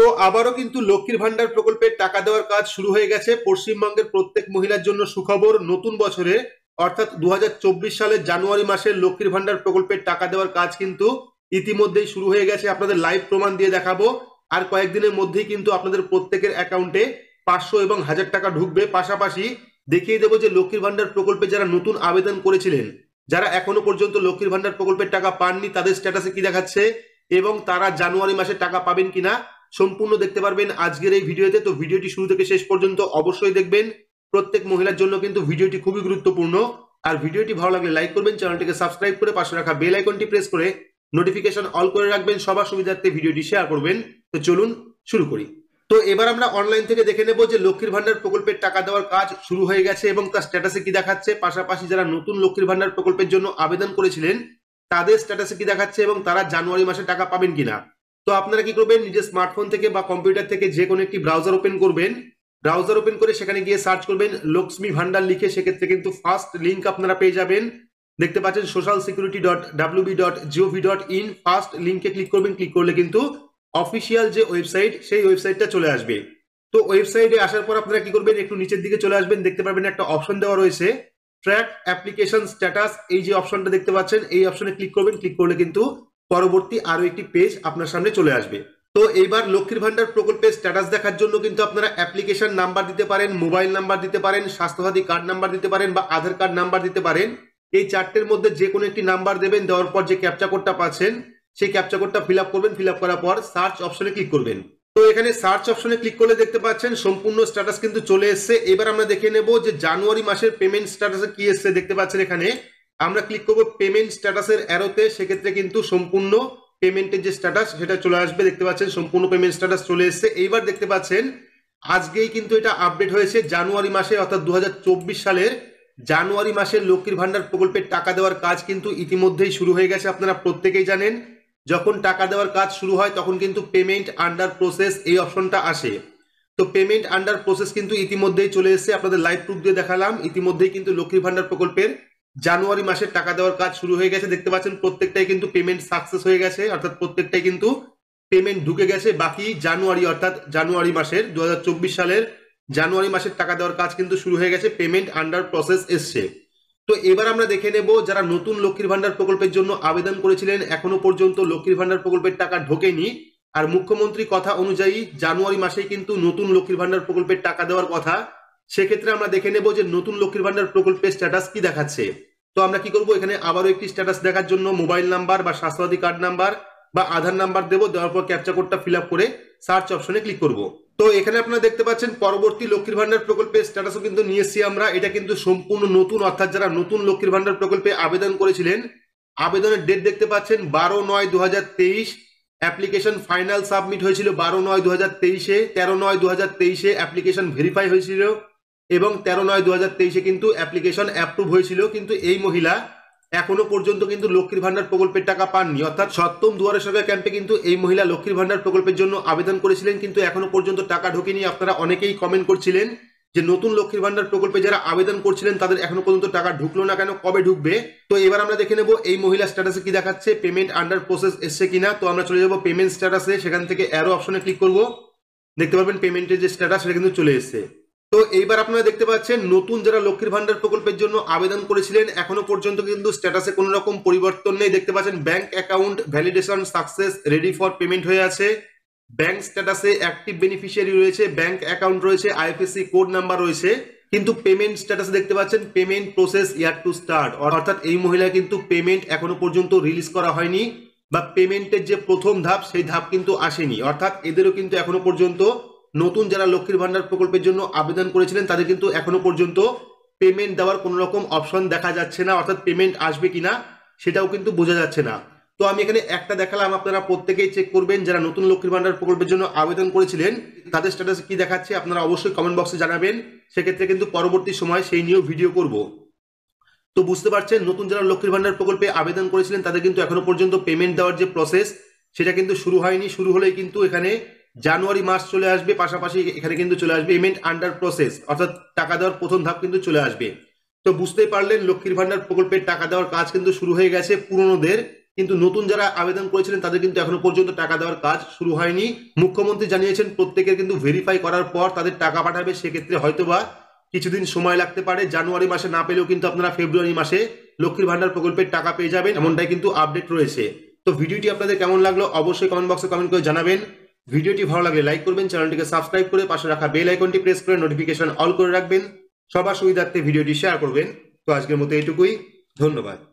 তো আবারও কিন্তু লক্ষ্মীর ভান্ডার প্রকল্পের টাকা দেওয়ার কাজ শুরু হয়ে গেছে পশ্চিমবঙ্গের প্রত্যেক মহিলার জন্য সুখবর নতুন বছরে অর্থাৎ দু সালের জানুয়ারি মাসে লক্ষ্মীর ভান্ডার প্রকল্পের টাকা দেওয়ার কাজ কিন্তু ইতিমধ্যেই শুরু হয়ে গেছে আপনাদের লাইভ প্রমাণ দিয়ে দেখাবো আর কয়েকদিনের মধ্যেই কিন্তু আপনাদের প্রত্যেকের অ্যাকাউন্টে পাঁচশো এবং হাজার টাকা ঢুকবে পাশাপাশি দেখিয়ে দেবো যে লক্ষ্মীর ভান্ডার প্রকল্পে যারা নতুন আবেদন করেছিলেন যারা এখনো পর্যন্ত লক্ষ্মীর ভান্ডার প্রকল্পের টাকা পাননি তাদের স্ট্যাটাসে কি দেখাচ্ছে এবং তারা জানুয়ারি মাসে টাকা পাবেন কিনা সম্পূর্ণ দেখতে পারবেন আজকের এই ভিডিওতে তো ভিডিওটি শুরু থেকে শেষ পর্যন্ত অবশ্যই দেখবেন প্রত্যেক মহিলার জন্য কিন্তু ভিডিওটি খুবই গুরুত্বপূর্ণ আর ভিডিওটি ভালো লাগলে লাইক করবেন চ্যানেলটিকে সাবস্ক্রাইব করে পাশে রাখা বেল আইকনটি প্রেস করে নোটিফিকেশন অল করে রাখবেন সবার সুবিধার্থে ভিডিওটি শেয়ার করবেন তো চলুন শুরু করি তো এবার আমরা অনলাইন থেকে দেখে নেব যে লক্ষ্মীর ভান্ডার প্রকল্পের টাকা দেওয়ার কাজ শুরু হয়ে গেছে এবং তার স্ট্যাটাসে কি দেখাচ্ছে পাশাপাশি যারা নতুন লক্ষ্মীর ভান্ডার প্রকল্পের জন্য আবেদন করেছিলেন তাদের স্ট্যাটাসে কি দেখাচ্ছে এবং তারা জানুয়ারি মাসে টাকা পাবেন কিনা তো আপনারা কি করবেন নিজের স্মার্টফোন থেকে বা কম্পিউটার থেকে যে কোনো একটি ব্রাউজার ওপেন করবেন ব্রাউজার ওপেন করে সেখানে গিয়ে সার্চ করবেন লক্ষ্মী ভান্ডার লিখে সেক্ষেত্রে কিন্তু ফার্স্ট লিঙ্ক আপনারা পেয়ে যাবেন দেখতে পাচ্ছেন social security dot WB dot gov dot in first লিঙ্কে ক্লিক করবেন ক্লিক করলে কিন্তু অফিসিয়াল যে ওয়েবসাইট সেই ওয়েবসাইটটা চলে আসবে তো ওয়েবসাইটে আসার পর আপনারা কি করবেন একটু নিচের দিকে চলে আসবেন দেখতে পারবেন একটা অপশন দেওয়া রয়েছে ট্র্যাক অ্যাপ্লিকেশন স্ট্যাটাস এই যে অপশনটা দেখতে পাচ্ছেন এই অপশনে ক্লিক করবেন ক্লিক করলে কিন্তু পরবর্তী আরও একটি পেজ আপনার সামনে চলে আসবে তো এইবার লক্ষ্মীর ভান্ডার প্রকল্পের স্ট্যাটাস দেখার জন্য কিন্তু আপনারা অ্যাপ্লিকেশন নাম্বার দিতে পারেন মোবাইল নাম্বার দিতে পারেন স্বাস্থ্যসাথী কার্ড নাম্বার দিতে পারেন বা আধার কার্ড নাম্বার দিতে পারেন এই চারটের মধ্যে যে কোনো একটি নাম্বার দেবেন দেওয়ার পর যে ক্যাপচা কোডটা পাচ্ছেন সেই ক্যাপচা কোডটা ফিল করবেন ফিল করার পর সার্চ অপশনে ক্লিক করবেন তো এখানে সার্চ অপশনে ক্লিক করলে দেখতে পাচ্ছেন সম্পূর্ণ স্ট্যাটাস কিন্তু চলে এসছে এবার আমরা দেখে নেব যে জানুয়ারি মাসের পেমেন্ট স্ট্যাটাসে কি এসছে দেখতে পাচ্ছেন এখানে আমরা ক্লিক করবো পেমেন্ট স্ট্যাটাসের অ্যারোতে সেক্ষেত্রে কিন্তু সম্পূর্ণ পেমেন্টের যে স্ট্যাটাস সেটা চলে আসবে দেখতে পাচ্ছেন সম্পূর্ণ পেমেন্ট স্ট্যাটাস চলে এসছে এইবার দেখতে পাচ্ছেন আজকেই কিন্তু এটা আপডেট হয়েছে জানুয়ারি মাসে অর্থাৎ দু সালের জানুয়ারি মাসের লক্ষ্মীর ভান্ডার প্রকল্পের টাকা দেওয়ার কাজ কিন্তু ইতিমধ্যেই শুরু হয়ে গেছে আপনারা প্রত্যেকেই জানেন যখন টাকা দেওয়ার কাজ শুরু হয় তখন কিন্তু পেমেন্ট আন্ডার প্রসেস এই অপশনটা আসে তো পেমেন্ট আন্ডার প্রসেস কিন্তু ইতিমধ্যেই চলে এসেছে আপনাদের লাইভ প্রুফ দিয়ে দেখালাম ইতিমধ্যেই কিন্তু লক্ষ্মীর ভান্ডার প্রকল্পের জানুয়ারি মাসের টাকা দেওয়ার কাজ শুরু হয়ে গেছে দেখতে পাচ্ছেন প্রত্যেকটাই কিন্তু পেমেন্ট সাকসেস হয়ে গেছে অর্থাৎ প্রত্যেকটাই কিন্তু পেমেন্ট ঢুকে গেছে বাকি জানুয়ারি অর্থাৎ জানুয়ারি মাসের দু সালের জানুয়ারি মাসের টাকা দেওয়ার কাজ কিন্তু শুরু হয়ে গেছে পেমেন্ট আন্ডার প্রসেস এসছে তো এবার আমরা দেখে নেব যারা নতুন লক্ষ্মীর ভান্ডার প্রকল্পের জন্য আবেদন করেছিলেন এখনো পর্যন্ত লক্ষ্মীর ভান্ডার প্রকল্পের টাকা ঢোকেনি আর মুখ্যমন্ত্রী কথা অনুযায়ী জানুয়ারি মাসে কিন্তু নতুন লক্ষ্মীর ভান্ডার প্রকল্পের টাকা দেওয়ার কথা সেক্ষেত্রে আমরা দেখে নেব যে নতুন লক্ষ্মীর ভান্ডার প্রকল্পের স্ট্যাটাস কি দেখাচ্ছে তো আমরা কি করব এখানে আবারও একটি স্ট্যাটাস দেখার জন্য মোবাইল নাম্বার বা স্বাস্থ্যসাথী কার্ড নাম্বার বা আধার নাম্বার দেবো দেওয়ার পর ক্যাপচা কোডটা ফিল আপ করে সার্চ অপশনে ক্লিক করব তো এখানে আপনারা দেখতে পাচ্ছেন পরবর্তী লক্ষ্মীর ভান্ডার প্রকল্পের স্ট্যাটাসও কিন্তু নিয়ে এসেছি আমরা এটা কিন্তু সম্পূর্ণ নতুন অর্থাৎ যারা নতুন লক্ষ্মীর ভান্ডার প্রকল্পে আবেদন করেছিলেন আবেদনের ডেট দেখতে পাচ্ছেন বারো নয় দু হাজার তেইশ অ্যাপ্লিকেশন ফাইনাল সাবমিট হয়েছিল বারো নয় দু হাজার তেইশে তেরো নয় দু হাজার তেইশে অ্যাপ্লিকেশন ভেরিফাই হয়েছিল এবং তেরো নয় দু হাজার তেইশে কিন্তু অ্যাপ্লিকেশন অ্যাপ্রুভ হয়েছিল কিন্তু এই মহিলা এখনো পর্যন্ত কিন্তু লক্ষ্মীর ভান্ডার প্রকল্পের টাকা পাননি অর্থাৎ সপ্তম দুয়ারে সরকার ক্যাম্পে কিন্তু এই মহিলা লক্ষ্মীর ভান্ডার প্রকল্পের জন্য আবেদন করেছিলেন কিন্তু এখনো পর্যন্ত টাকা ঢোকেনি আপনারা অনেকেই কমেন্ট করছিলেন যে নতুন লক্ষ্মীর ভান্ডার প্রকল্পে যারা আবেদন করছিলেন তাদের এখনো পর্যন্ত টাকা ঢুকলো না কেন কবে ঢুকবে তো এবার আমরা দেখে নেব এই মহিলা স্ট্যাটাসে কি দেখাচ্ছে পেমেন্ট আন্ডার প্রসেস এসছে কিনা তো আমরা চলে যাবো পেমেন্ট স্ট্যাটাসে সেখান থেকে অ্যারো অপশনে ক্লিক করবো দেখতে পারবেন পেমেন্টের যে স্ট্যাটাস সেটা কিন্তু চলে এসছে তো এইবার আপনারা দেখতে পাচ্ছেন নতুন যারা লক্ষ্মীর ভান্ডার প্রকল্পের জন্য আবেদন করেছিলেন এখনো পর্যন্ত কিন্তু স্ট্যাটাসে কোনো রকম পরিবর্তন নেই দেখতে পাচ্ছেন bank account validation success ready for payment হয়ে আছে ব্যাংক স্ট্যাটাসে অ্যাক্টিভ বেনিফিশিয়ারি রয়েছে ব্যাংক অ্যাকাউন্ট রয়েছে আইএফএসসি কোড নাম্বার রয়েছে কিন্তু পেমেন্ট স্ট্যাটাসে দেখতে পাচ্ছেন payment process yet to start অর্থাৎ এই মহিলা কিন্তু পেমেন্ট এখনো পর্যন্ত রিলিজ করা হয়নি বা পেমেন্টের যে প্রথম ধাপ সেই ধাপ কিন্তু আসেনি অর্থাৎ এদেরও কিন্তু এখনো পর্যন্ত নতুন যারা লক্ষ্মীর ভান্ডার প্রকল্পের জন্য আবেদন করেছিলেন তাদের কিন্তু এখনো পর্যন্ত পেমেন্ট দেওয়ার কোনো রকম অপশন দেখা যাচ্ছে না অর্থাৎ পেমেন্ট আসবে কিনা সেটাও কিন্তু বোঝা যাচ্ছে না তো আমি এখানে একটা দেখালাম আপনারা প্রত্যেকেই চেক করবেন যারা নতুন লক্ষ্মীর ভান্ডার প্রকল্পের জন্য আবেদন করেছিলেন তাদের স্ট্যাটাস কি দেখাচ্ছে আপনারা অবশ্যই কমেন্ট বক্সে জানাবেন সেক্ষেত্রে কিন্তু পরবর্তী সময় সেই নিয়েও ভিডিও করব তো বুঝতে পারছেন নতুন যারা লক্ষ্মীর ভান্ডার প্রকল্পে আবেদন করেছিলেন তাদের কিন্তু এখনো পর্যন্ত পেমেন্ট দেওয়ার যে প্রসেস সেটা কিন্তু শুরু হয়নি শুরু হলেই কিন্তু এখানে জানুয়ারি মাস চলে আসবে পাশাপাশি এখানে কিন্তু চলে আসবে পেমেন্ট আন্ডার প্রসেস অর্থাৎ টাকা দেওয়ার প্রথম ধাপ কিন্তু চলে আসবে তো বুঝতেই পারলেন লক্ষ্মীর ভান্ডার প্রকল্পের টাকা দেওয়ার কাজ কিন্তু শুরু হয়ে গেছে পুরনোদের কিন্তু নতুন যারা আবেদন করেছিলেন তাদের কিন্তু এখনো পর্যন্ত টাকা দেওয়ার কাজ শুরু হয়নি মুখ্যমন্ত্রী জানিয়েছেন প্রত্যেকের কিন্তু ভেরিফাই করার পর তাদের টাকা পাঠাবে সেক্ষেত্রে হয়তোবা কিছুদিন সময় লাগতে পারে জানুয়ারি মাসে না পেলেও কিন্তু আপনারা ফেব্রুয়ারি মাসে লক্ষ্মীর ভান্ডার প্রকল্পের টাকা পেয়ে যাবেন এমনটাই কিন্তু আপডেট রয়েছে তো ভিডিওটি আপনাদের কেমন লাগলো অবশ্যই কমেন্ট বক্সে কমেন্ট করে জানাবেন ভিডিওটি ভালো লাগলে লাইক করবেন চ্যানেলটিকে সাবস্ক্রাইব করে পাশে রাখা বেল আইকনটি প্রেস করে নোটিফিকেশন অল করে রাখবেন সবার সুবিধার্থে ভিডিওটি শেয়ার করবেন তো আজকের মতো এটুকুই ধন্যবাদ